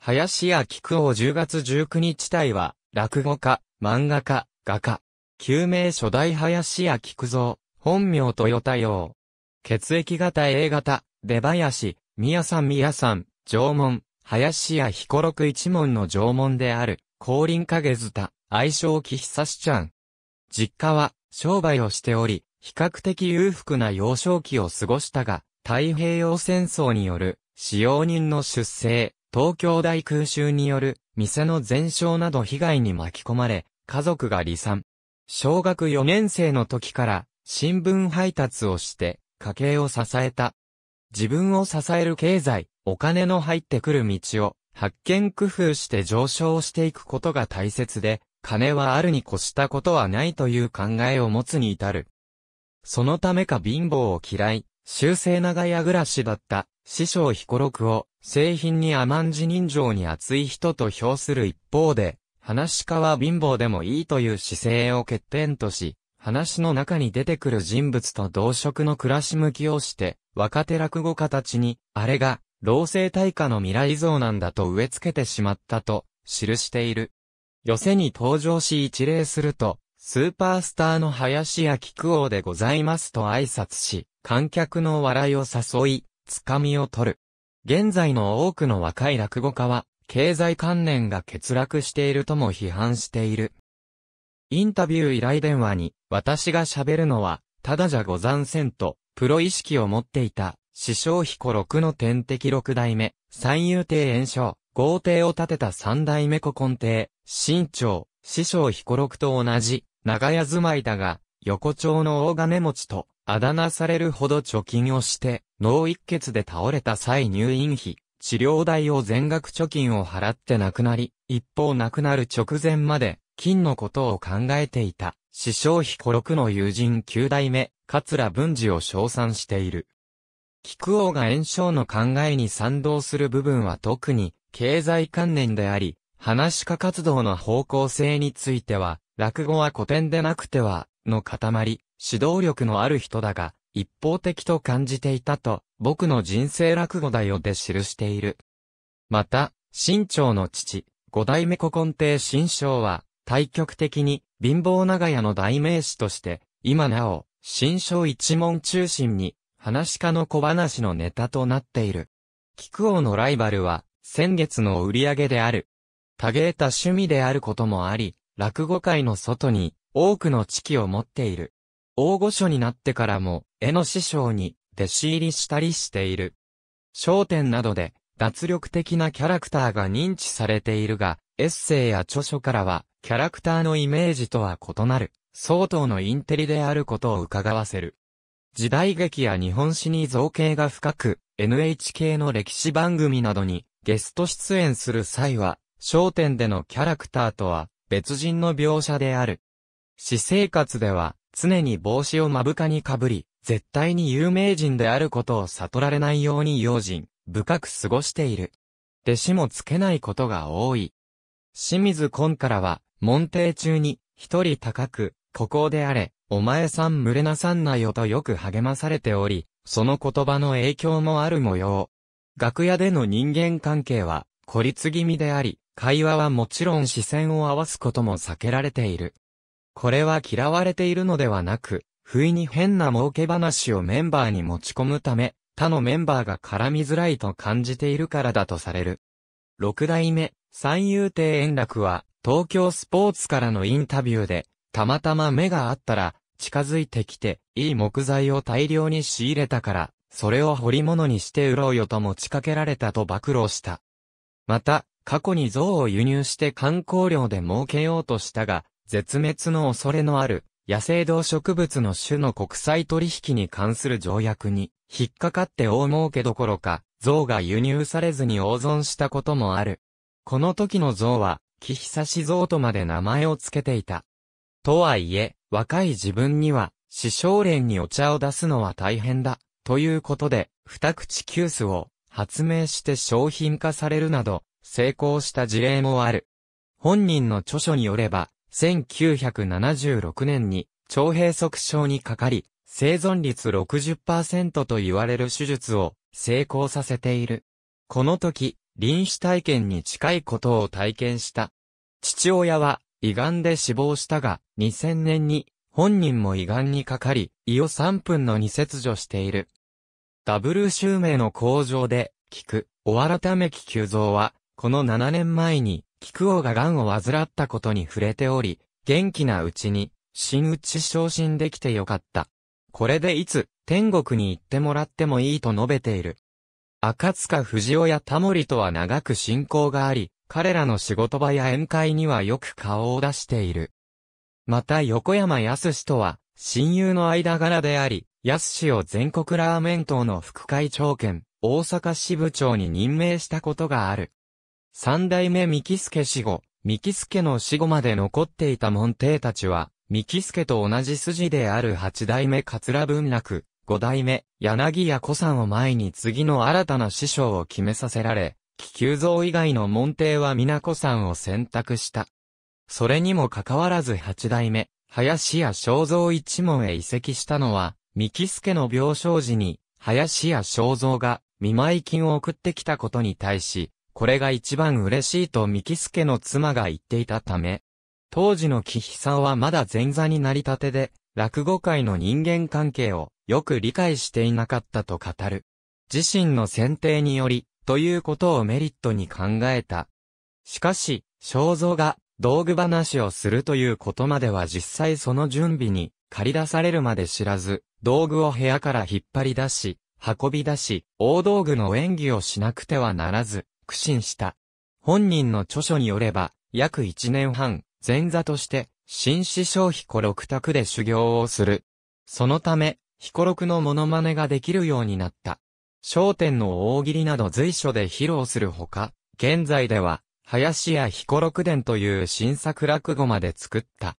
林家木久扇10月19日隊は、落語家、漫画家、画家。旧名初代林家木久蔵、本名豊田洋。血液型 A 型、出林、宮さん宮さん、縄文、林家彦六一門の縄文である、降臨影ずた、愛称木久志ちゃん。実家は、商売をしており、比較的裕福な幼少期を過ごしたが、太平洋戦争による、使用人の出生、東京大空襲による店の全焼など被害に巻き込まれ、家族が離散。小学4年生の時から新聞配達をして家計を支えた。自分を支える経済、お金の入ってくる道を発見工夫して上昇していくことが大切で、金はあるに越したことはないという考えを持つに至る。そのためか貧乏を嫌い、修正長屋暮らしだった師匠彦六を製品に甘んじ人情に熱い人と評する一方で、話し家は貧乏でもいいという姿勢を欠点とし、話の中に出てくる人物と同色の暮らし向きをして、若手落語家たちに、あれが、老成大化の未来像なんだと植え付けてしまったと、記している。寄せに登場し一礼すると、スーパースターの林家菊王でございますと挨拶し、観客の笑いを誘い、つかみを取る。現在の多くの若い落語家は、経済観念が欠落しているとも批判している。インタビュー依頼電話に、私が喋るのは、ただじゃござんせんと、プロ意識を持っていた、師匠彦六の天敵六代目、三遊亭炎章、豪邸を建てた三代目古今亭、新長、師匠彦六と同じ、長屋住まいだが、横丁の大金持ちと、あだ名されるほど貯金をして、脳一血で倒れた際入院費、治療代を全額貯金を払って亡くなり、一方亡くなる直前まで、金のことを考えていた、師匠費孤六の友人九代目、桂文治を称賛している。菊王が炎症の考えに賛同する部分は特に、経済観念であり、話し家活動の方向性については、落語は古典でなくては、の塊、指導力のある人だが、一方的と感じていたと、僕の人生落語だよで記している。また、新朝の父、五代目古今亭新章は、対極的に、貧乏長屋の代名詞として、今なお、新章一門中心に、話家の小話のネタとなっている。菊王のライバルは、先月の売り上げである。多芸た趣味であることもあり、落語界の外に、多くの知器を持っている。大御所になってからも、絵の師匠に弟子入りしたりしている。商店などで、脱力的なキャラクターが認知されているが、エッセイや著書からは、キャラクターのイメージとは異なる、相当のインテリであることを伺わせる。時代劇や日本史に造形が深く、NHK の歴史番組などにゲスト出演する際は、商店でのキャラクターとは別人の描写である。私生活では、常に帽子を目深にかぶり、絶対に有名人であることを悟られないように用心、深く過ごしている。弟子もつけないことが多い。清水今からは、門弟中に、一人高く、孤高であれ、お前さん群れなさんなよとよく励まされており、その言葉の影響もある模様。楽屋での人間関係は、孤立気味であり、会話はもちろん視線を合わすことも避けられている。これは嫌われているのではなく、不意に変な儲け話をメンバーに持ち込むため、他のメンバーが絡みづらいと感じているからだとされる。六代目、三遊亭円楽は、東京スポーツからのインタビューで、たまたま目があったら、近づいてきて、いい木材を大量に仕入れたから、それを掘り物にして売ろうよと持ちかけられたと暴露した。また、過去に像を輸入して観光料で儲けようとしたが、絶滅の恐れのある野生動植物の種の国際取引に関する条約に引っかかって大儲けどころか、像が輸入されずに大損したこともある。この時の像は、木久志像とまで名前を付けていた。とはいえ、若い自分には、師匠連にお茶を出すのは大変だ。ということで、二口急須を発明して商品化されるなど、成功した事例もある。本人の著書によれば、1976年に腸閉塞症にかかり、生存率60%と言われる手術を成功させている。この時、臨死体験に近いことを体験した。父親は胃がんで死亡したが、2000年に本人も胃がんにかかり、胃を3分の2切除している。ダブル襲名の工場で、聞く、お改めき急増は、この7年前に、菊王が癌を患ったことに触れており、元気なうちに、真打ち昇進できてよかった。これでいつ、天国に行ってもらってもいいと述べている。赤塚藤尾やタモリとは長く親交があり、彼らの仕事場や宴会にはよく顔を出している。また横山康とは、親友の間柄であり、康を全国ラーメン党の副会長兼、大阪支部長に任命したことがある。三代目三木助死後、三木助の死後まで残っていた門弟たちは、三木助と同じ筋である八代目桂文楽、五代目柳家子さんを前に次の新たな師匠を決めさせられ、気球像以外の門弟は皆子さんを選択した。それにもかかわらず八代目、林家正蔵一門へ移籍したのは、三木助の病床時に、林家正蔵が見舞金を送ってきたことに対し、これが一番嬉しいと三木助の妻が言っていたため、当時の木久はまだ前座になりたてで、落語界の人間関係をよく理解していなかったと語る。自身の選定により、ということをメリットに考えた。しかし、肖像が道具話をするということまでは実際その準備に借り出されるまで知らず、道具を部屋から引っ張り出し、運び出し、大道具の演技をしなくてはならず、苦心した。本人の著書によれば、約1年半、前座として、新師匠彦六宅で修行をする。そのため、彦六のモノマネができるようになった。商店の大喜利など随所で披露するほか、現在では、林家彦六伝という新作落語まで作った。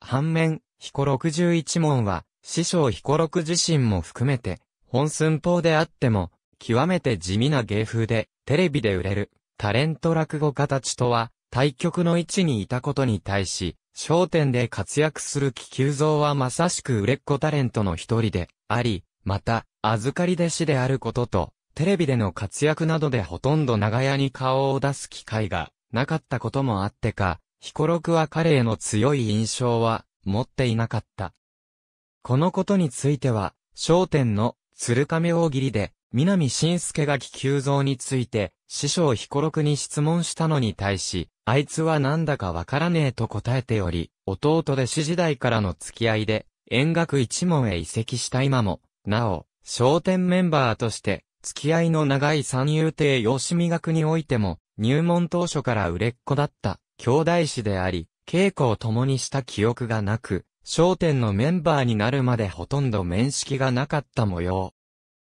反面、彦六十一門は、師匠彦六自身も含めて、本寸法であっても、極めて地味な芸風で、テレビで売れる、タレント落語家たちとは、対局の位置にいたことに対し、商店で活躍する気球像はまさしく売れっ子タレントの一人であり、また、預かり弟子であることと、テレビでの活躍などでほとんど長屋に顔を出す機会がなかったこともあってか、彦六は彼への強い印象は持っていなかった。このことについては、商店の鶴亀大喜利で南信介が気球像について、師匠彦六に質問したのに対し、あいつはなんだかわからねえと答えており、弟弟子時代からの付き合いで、遠学一門へ移籍した今も、なお、商店メンバーとして、付き合いの長い三遊亭吉見学においても、入門当初から売れっ子だった、兄弟子であり、稽古を共にした記憶がなく、商店のメンバーになるまでほとんど面識がなかった模様。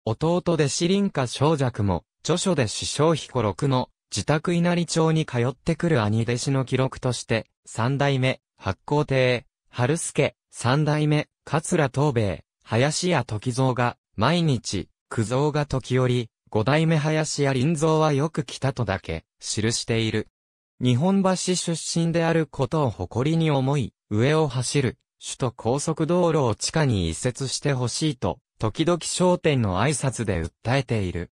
弟で子林家小尺も、著書で師匠彦六の自宅稲荷町に通ってくる兄弟子の記録として、三代目、八甲亭、春助、三代目、桂東兵衛、林家時蔵が、毎日、九蔵が時折、五代目林家林蔵はよく来たとだけ、記している。日本橋出身であることを誇りに思い、上を走る、首都高速道路を地下に移設してほしいと、時々商店の挨拶で訴えている。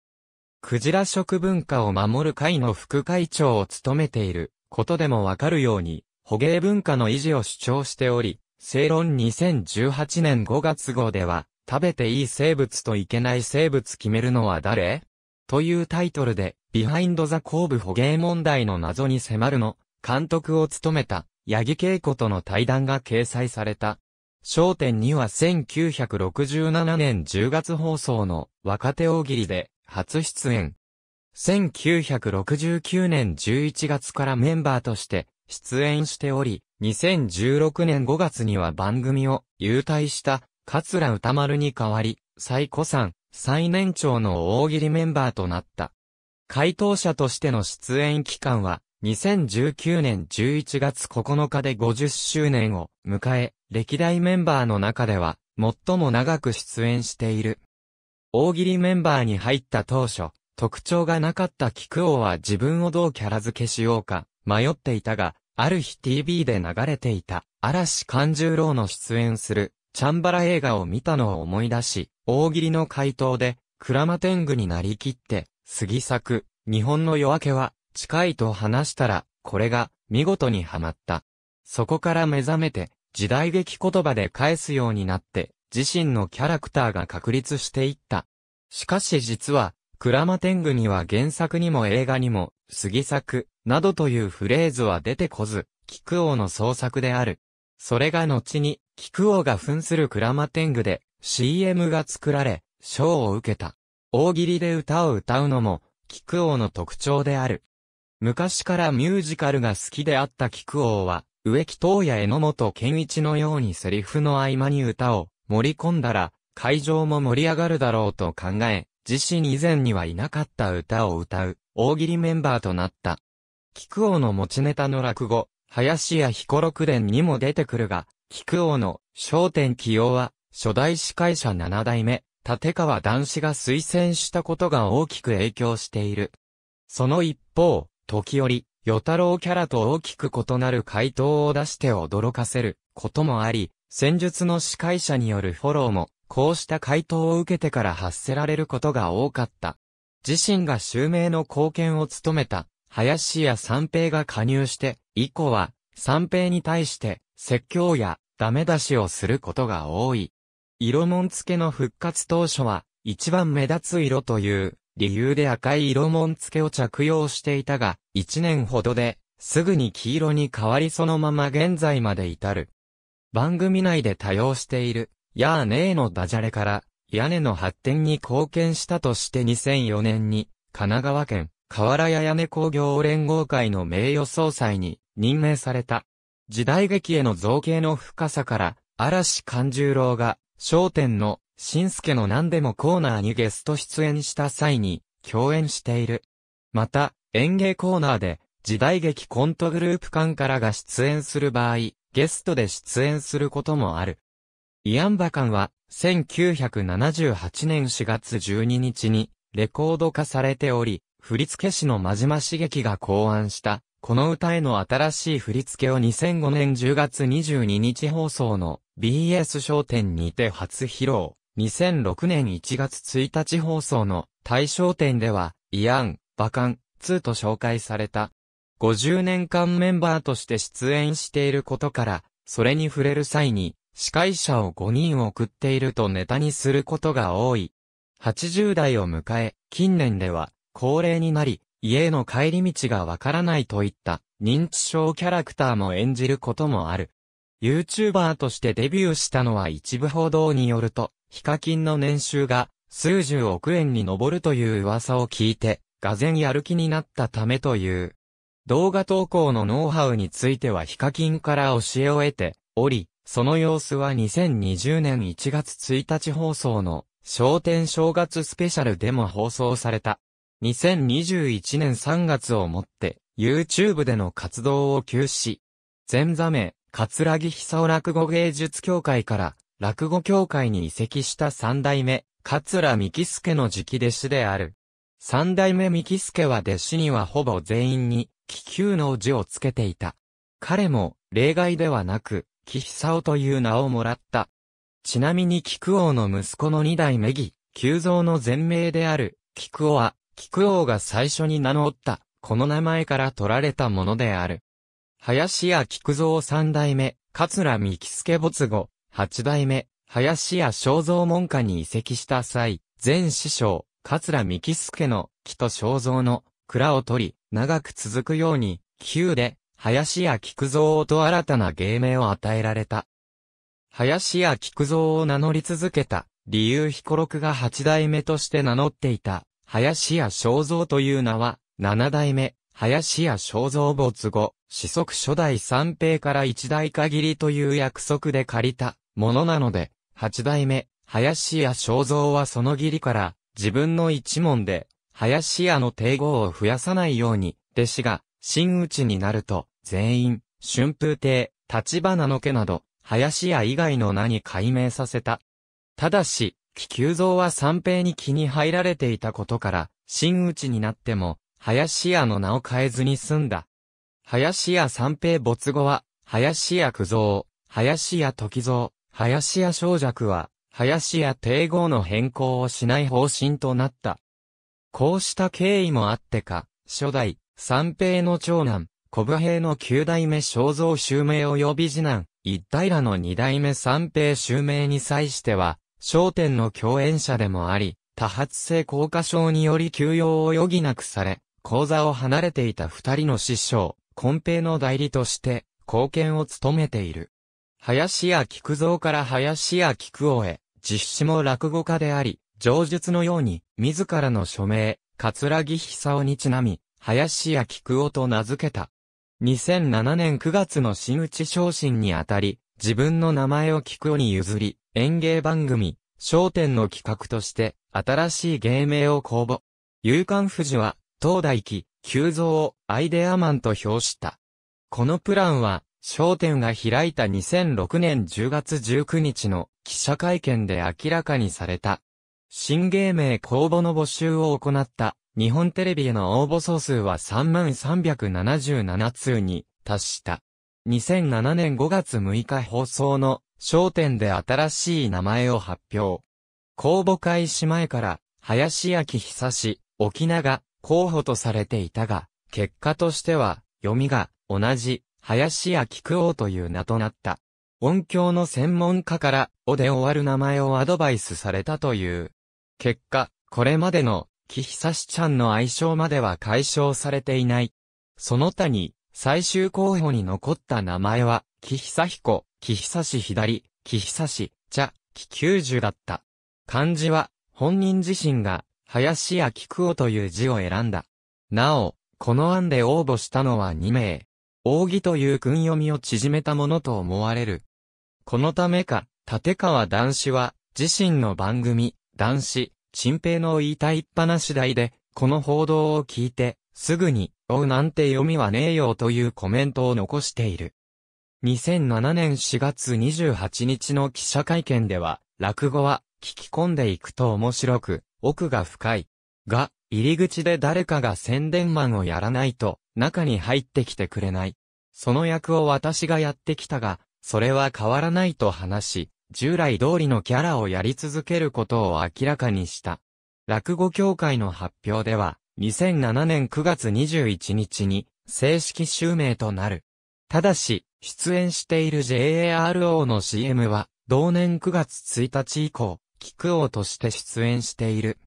クジラ食文化を守る会の副会長を務めていることでもわかるように、捕鯨文化の維持を主張しており、正論2018年5月号では、食べていい生物といけない生物決めるのは誰というタイトルで、ビハインドザーブ捕鯨問題の謎に迫るの、監督を務めた、八木恵子との対談が掲載された。焦点には1967年10月放送の若手大喜利で初出演。1969年11月からメンバーとして出演しており、2016年5月には番組を優退した桂歌丸に代わり、最古さん、最年長の大喜利メンバーとなった。回答者としての出演期間は、2019年11月9日で50周年を迎え、歴代メンバーの中では、最も長く出演している。大喜利メンバーに入った当初、特徴がなかった菊王は自分をどうキャラ付けしようか、迷っていたが、ある日 TV で流れていた、嵐勘十郎の出演する、チャンバラ映画を見たのを思い出し、大喜利の回答で、クラマテングになりきって、杉作、日本の夜明けは、近いと話したら、これが、見事にはまった。そこから目覚めて、時代劇言葉で返すようになって、自身のキャラクターが確立していった。しかし実は、クマテ天狗には原作にも映画にも、杉作、などというフレーズは出てこず、菊王の創作である。それが後に、菊王が扮するクマテ天狗で、CM が作られ、賞を受けた。大喜利で歌を歌うのも、菊王の特徴である。昔からミュージカルが好きであった菊王は、植木東也榎本健一のようにセリフの合間に歌を盛り込んだら、会場も盛り上がるだろうと考え、自身以前にはいなかった歌を歌う、大喜利メンバーとなった。菊王の持ちネタの落語、林家彦六伝にも出てくるが、菊王の、焦点起用は、初代司会者七代目、立川男子が推薦したことが大きく影響している。その一方、時折、与太郎キャラと大きく異なる回答を出して驚かせることもあり、戦術の司会者によるフォローも、こうした回答を受けてから発せられることが多かった。自身が襲名の貢献を務めた、林家三平が加入して、以降は、三平に対して、説教や、ダメ出しをすることが多い。色紋付けの復活当初は、一番目立つ色という、理由で赤い色紋付けを着用していたが、1年ほどで、すぐに黄色に変わりそのまま現在まで至る。番組内で多用している、やーねーのダジャレから、屋根の発展に貢献したとして2004年に、神奈川県、河原屋屋根工業連合会の名誉総裁に任命された。時代劇への造形の深さから、嵐勘十郎が、商店の新助の何でもコーナーにゲスト出演した際に共演している。また、演芸コーナーで時代劇コントグループ間からが出演する場合、ゲストで出演することもある。イアンバカンは1978年4月12日にレコード化されており、振付師の真島茂樹が考案した、この歌への新しい振付を2005年10月22日放送の BS 商店にて初披露。2006年1月1日放送の対象展では、イアン、バカン、2と紹介された。50年間メンバーとして出演していることから、それに触れる際に、司会者を5人送っているとネタにすることが多い。80代を迎え、近年では、高齢になり、家への帰り道がわからないといった認知症キャラクターも演じることもある。YouTuber としてデビューしたのは一部報道によると、ヒカキンの年収が数十億円に上るという噂を聞いて、がぜんやる気になったためという。動画投稿のノウハウについてはヒカキンから教えを得ており、その様子は2020年1月1日放送の焦点正月スペシャルでも放送された。2021年3月をもって YouTube での活動を休止。前座名、桂木久夫落語芸術協会から落語協会に移籍した三代目、桂幹助の直弟子である。三代目幹助は弟子にはほぼ全員に、気球の字をつけていた。彼も、例外ではなく、木久夫という名をもらった。ちなみに菊王の息子の二代目義、急蔵の全名である、菊王は、菊王が最初に名乗った、この名前から取られたものである。林家菊蔵三代目、桂三木助没後、八代目、林家正蔵門下に移籍した際、前師匠、桂木助の木と正蔵の蔵を取り、長く続くように、旧で、林家菊蔵と新たな芸名を与えられた。林家菊蔵を名乗り続けた、理由彦六が八代目として名乗っていた、林家正蔵という名は、七代目、林家正蔵没後、始足初代三平から一代限りという約束で借りた、ものなので、八代目、林家正蔵はその義理から、自分の一門で、林家の帝号を増やさないように、弟子が、真打ちになると、全員、春風亭、立花の家など、林家以外の名に改名させた。ただし、気球蔵は三平に気に入られていたことから、真打ちになっても、林家の名を変えずに済んだ。林家三平没後は、林家九蔵、林家時蔵、林家小尺は、林家帝号の変更をしない方針となった。こうした経緯もあってか、初代、三平の長男、小武平の九代目正蔵襲名及び次男、一平の二代目三平襲名に際しては、商店の共演者でもあり、多発性硬化症により休養を余儀なくされ、講座を離れていた二人の師匠、金平の代理として、貢献を務めている。林家菊蔵から林家菊夫へ、実施も落語家であり、上述のように、自らの署名、桂木久夫にちなみ、林家菊夫と名付けた。2007年9月の新内昇進にあたり、自分の名前を菊夫に譲り、演芸番組、商店の企画として、新しい芸名を公募。勇敢富士は、東大記、急増をアイデアマンと評した。このプランは、商店が開いた2006年10月19日の記者会見で明らかにされた。新芸名公募の募集を行った日本テレビへの応募総数は3377通に達した。2007年5月6日放送の商店で新しい名前を発表。公募開始前から林明久氏、沖縄が候補とされていたが、結果としては読みが同じ林家菊王という名となった。音響の専門家から、おで終わる名前をアドバイスされたという。結果、これまでの、木久志ちゃんの愛称までは解消されていない。その他に、最終候補に残った名前は、木久彦、木久志左、木久志、茶、木九十だった。漢字は、本人自身が、林家菊王という字を選んだ。なお、この案で応募したのは2名。扇という訓読みを縮めたものと思われる。このためか、立川男子は、自身の番組、男子、陳平の言いたいっぱな次第で、この報道を聞いて、すぐに、おうなんて読みはねえよというコメントを残している。2007年4月28日の記者会見では、落語は、聞き込んでいくと面白く、奥が深い。が、入り口で誰かが宣伝マンをやらないと、中に入ってきてくれない。その役を私がやってきたが、それは変わらないと話し、従来通りのキャラをやり続けることを明らかにした。落語協会の発表では、2007年9月21日に正式襲名となる。ただし、出演している JARO の CM は、同年9月1日以降、菊王として出演している。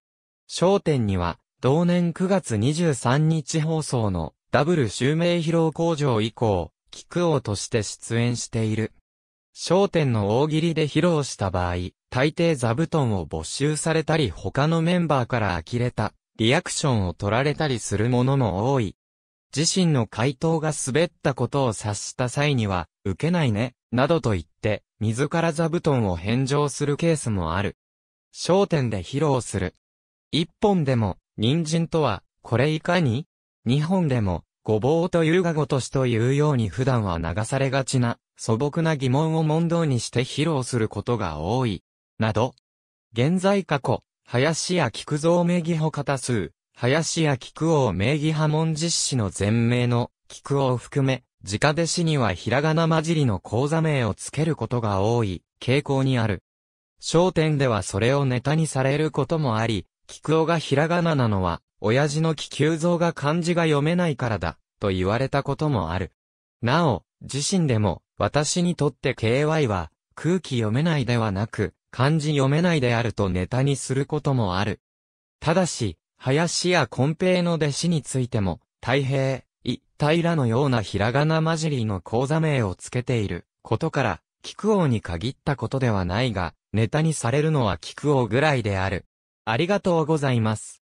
焦点には、同年9月23日放送のダブル襲名披露工場以降、菊王として出演している。商店の大喜利で披露した場合、大抵座布団を没収されたり他のメンバーから呆れた、リアクションを取られたりするものも多い。自身の回答が滑ったことを察した際には、受けないね、などと言って、自ら座布団を返上するケースもある。商店で披露する。一本でも、人参とは、これいかに二本でも、ごぼうというがごとしというように普段は流されがちな、素朴な疑問を問答にして披露することが多い、など。現在過去、林家菊蔵名義派多数、林家菊王名義派門実施の全名の菊王を含め、自家弟子にはひらがな混じりの講座名をつけることが多い傾向にある。商店ではそれをネタにされることもあり、菊王がひらがななのは、親父の気球像が漢字が読めないからだ、と言われたこともある。なお、自身でも、私にとって KY は、空気読めないではなく、漢字読めないであるとネタにすることもある。ただし、林や金平の弟子についても、太平、一体らのようなひらがな混じりの講座名をつけていることから、菊王に限ったことではないが、ネタにされるのは菊王ぐらいである。ありがとうございます。